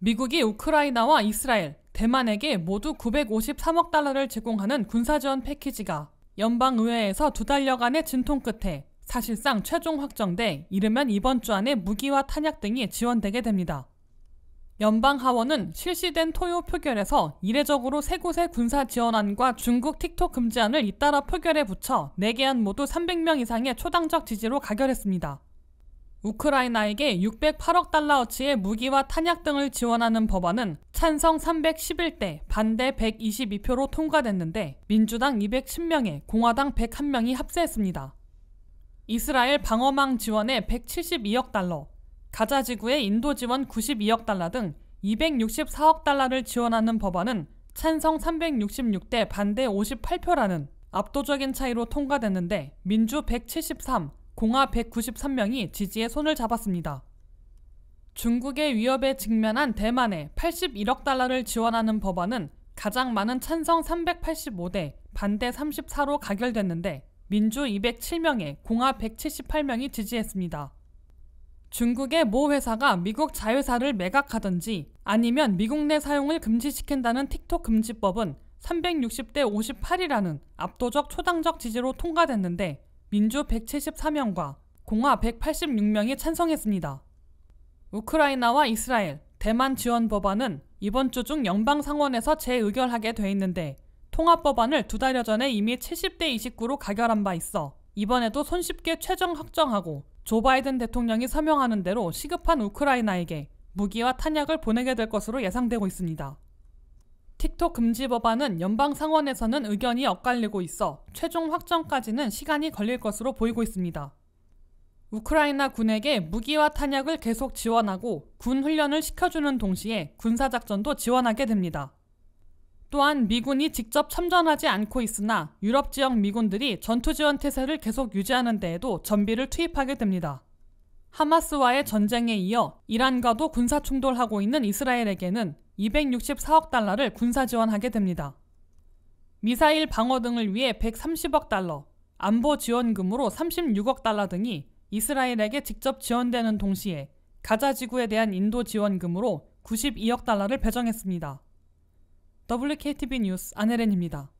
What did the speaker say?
미국이 우크라이나와 이스라엘, 대만에게 모두 953억 달러를 제공하는 군사지원 패키지가 연방의회에서 두 달여간의 진통 끝에 사실상 최종 확정돼 이르면 이번 주 안에 무기와 탄약 등이 지원되게 됩니다. 연방 하원은 실시된 토요 표결에서 이례적으로 세 곳의 군사 지원안과 중국 틱톡 금지안을 잇따라 표결에 붙여 4개안 모두 300명 이상의 초당적 지지로 가결했습니다. 우크라이나에게 608억 달러어치의 무기와 탄약 등을 지원하는 법안은 찬성 311대, 반대 122표로 통과됐는데 민주당 210명에 공화당 101명이 합세했습니다. 이스라엘 방어망 지원에 172억 달러, 가자 지구의 인도 지원 92억 달러 등 264억 달러를 지원하는 법안은 찬성 366대 반대 58표라는 압도적인 차이로 통과됐는데 민주 173, 공화 193명이 지지에 손을 잡았습니다. 중국의 위협에 직면한 대만에 81억 달러를 지원하는 법안은 가장 많은 찬성 385대, 반대 34로 가결됐는데 민주 207명에 공화 178명이 지지했습니다. 중국의 모 회사가 미국 자회사를 매각하든지 아니면 미국 내 사용을 금지시킨다는 틱톡 금지법은 360대 58이라는 압도적 초당적 지지로 통과됐는데 민주 174명과 공화 186명이 찬성했습니다. 우크라이나와 이스라엘, 대만 지원 법안은 이번 주 중 연방 상원에서 재의결하게 돼 있는데 통합 법안을 두 달여 전에 이미 70대 29로 가결한 바 있어 이번에도 손쉽게 최종 확정하고 조 바이든 대통령이 서명하는 대로 시급한 우크라이나에게 무기와 탄약을 보내게 될 것으로 예상되고 있습니다. 틱톡 금지 법안은 연방 상원에서는 의견이 엇갈리고 있어 최종 확정까지는 시간이 걸릴 것으로 보이고 있습니다. 우크라이나 군에게 무기와 탄약을 계속 지원하고 군 훈련을 시켜주는 동시에 군사작전도 지원하게 됩니다. 또한 미군이 직접 참전하지 않고 있으나 유럽 지역 미군들이 전투 지원 태세를 계속 유지하는 데에도 전비를 투입하게 됩니다. 하마스와의 전쟁에 이어 이란과도 군사 충돌하고 있는 이스라엘에게는 264억 달러를 군사 지원하게 됩니다. 미사일 방어 등을 위해 130억 달러, 안보 지원금으로 36억 달러 등이 이스라엘에게 직접 지원되는 동시에 가자 지구에 대한 인도 지원금으로 92억 달러를 배정했습니다. w k t v 뉴스 안혜렌입니다.